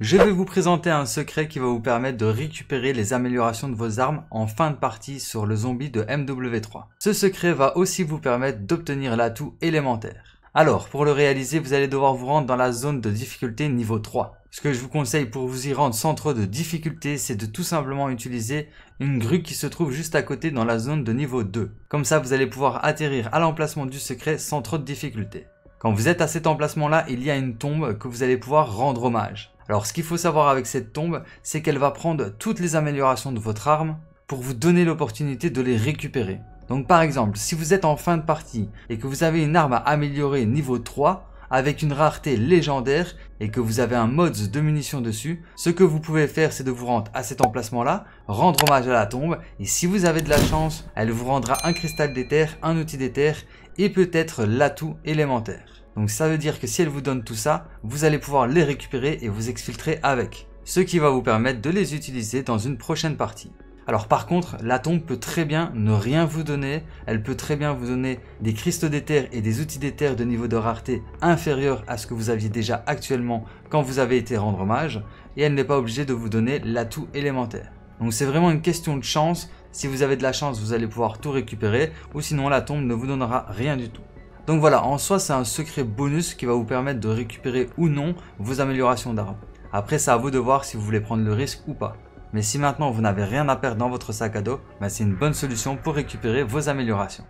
Je vais vous présenter un secret qui va vous permettre de récupérer les améliorations de vos armes en fin de partie sur le zombie de MW3. Ce secret va aussi vous permettre d'obtenir l'atout élémentaire. Alors, pour le réaliser, vous allez devoir vous rendre dans la zone de difficulté niveau 3. Ce que je vous conseille pour vous y rendre sans trop de difficulté, c'est de tout simplement utiliser une grue qui se trouve juste à côté dans la zone de niveau 2. Comme ça, vous allez pouvoir atterrir à l'emplacement du secret sans trop de difficulté. Quand vous êtes à cet emplacement là, il y a une tombe que vous allez pouvoir rendre hommage. Alors ce qu'il faut savoir avec cette tombe, c'est qu'elle va prendre toutes les améliorations de votre arme pour vous donner l'opportunité de les récupérer. Donc par exemple, si vous êtes en fin de partie et que vous avez une arme à améliorer niveau 3, avec une rareté légendaire et que vous avez un mods de munitions dessus, ce que vous pouvez faire c'est de vous rendre à cet emplacement là, rendre hommage à la tombe et si vous avez de la chance, elle vous rendra un cristal d'éther, un outil d'éther et peut-être l'atout élémentaire. Donc ça veut dire que si elle vous donne tout ça, vous allez pouvoir les récupérer et vous exfiltrer avec. Ce qui va vous permettre de les utiliser dans une prochaine partie. Alors par contre, la tombe peut très bien ne rien vous donner, elle peut très bien vous donner des cristaux d'éther et des outils d'éther de niveau de rareté inférieur à ce que vous aviez déjà actuellement quand vous avez été rendre hommage, et elle n'est pas obligée de vous donner l'atout élémentaire. Donc c'est vraiment une question de chance, si vous avez de la chance vous allez pouvoir tout récupérer, ou sinon la tombe ne vous donnera rien du tout. Donc voilà, en soi c'est un secret bonus qui va vous permettre de récupérer ou non vos améliorations d'armes. Après c'est à vous de voir si vous voulez prendre le risque ou pas. Mais si maintenant vous n'avez rien à perdre dans votre sac à dos, bah, c'est une bonne solution pour récupérer vos améliorations.